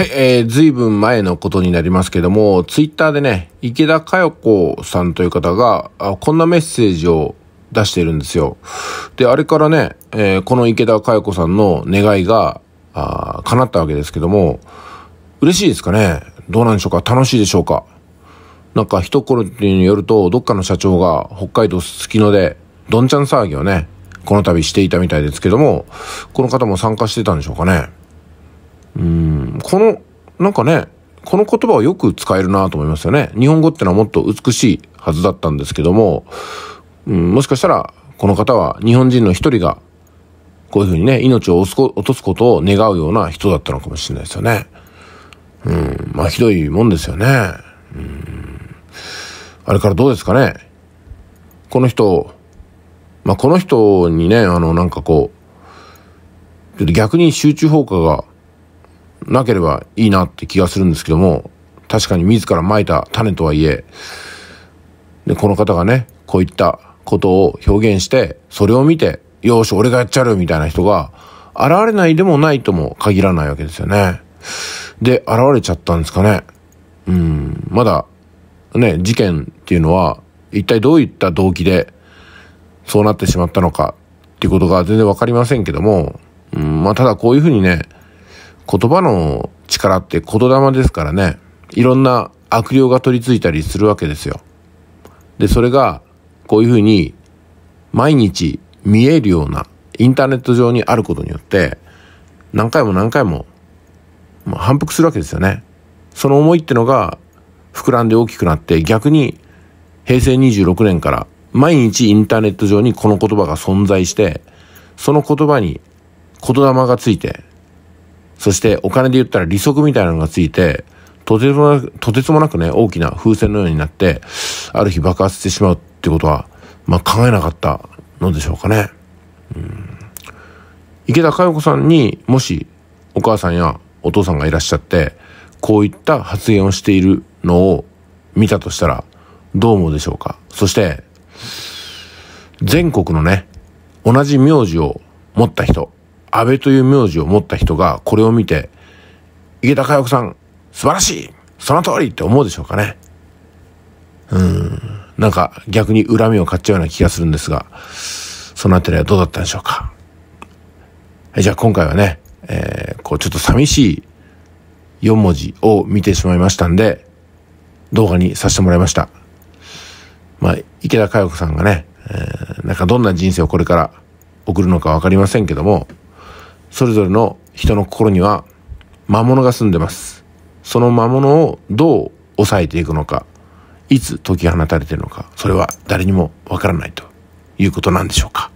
はい、えー、ずいぶん前のことになりますけども、ツイッターでね、池田佳代子さんという方が、こんなメッセージを出しているんですよ。で、あれからね、えー、この池田佳代子さんの願いが、あ叶ったわけですけども、嬉しいですかねどうなんでしょうか楽しいでしょうかなんか一頃によると、どっかの社長が北海道すすきので、どんちゃん騒ぎをね、この度していたみたいですけども、この方も参加してたんでしょうかねこの、なんかね、この言葉をよく使えるなと思いますよね。日本語ってのはもっと美しいはずだったんですけども、うん、もしかしたら、この方は日本人の一人が、こういうふうにね、命を落とすことを願うような人だったのかもしれないですよね。うん、まあ、ひどいもんですよね。うん、あれからどうですかね。この人、まあ、この人にね、あの、なんかこう、逆に集中砲火がなければいいなって気がするんですけども、確かに自らまいた種とはいえ、で、この方がね、こういったことを表現して、それを見て、よし、俺がやっちゃるみたいな人が、現れないでもないとも限らないわけですよね。で、現れちゃったんですかね。うん、まだ、ね、事件っていうのは、一体どういった動機で、そうなってしまったのか、っていうことが全然わかりませんけども、うん、まあ、ただこういうふうにね、言葉の力って言霊ですからね、いろんな悪霊が取り付いたりするわけですよ。で、それが、こういうふうに、毎日見えるような、インターネット上にあることによって、何回も何回も、まあ、反復するわけですよね。その思いってのが、膨らんで大きくなって、逆に、平成26年から、毎日インターネット上にこの言葉が存在して、その言葉に言霊がついて、そしてお金で言ったら利息みたいなのがついて、とてつもなく、とてつもなくね、大きな風船のようになって、ある日爆発してしまうってことは、まあ、考えなかったのでしょうかね。うん、池田佳代子さんにもしお母さんやお父さんがいらっしゃって、こういった発言をしているのを見たとしたら、どう思うでしょうか。そして、全国のね、同じ名字を持った人、安倍という名字を持った人がこれを見て、池田佳代子さん、素晴らしいその通りって思うでしょうかね。うん。なんか逆に恨みを買っちゃうような気がするんですが、そのあたりはどうだったんでしょうか。じゃあ今回はね、えー、こうちょっと寂しい4文字を見てしまいましたんで、動画にさせてもらいました。まあ、池田佳代子さんがね、えー、なんかどんな人生をこれから送るのかわかりませんけども、それぞれの人の心には魔物が住んでますその魔物をどう抑えていくのかいつ解き放たれているのかそれは誰にもわからないということなんでしょうか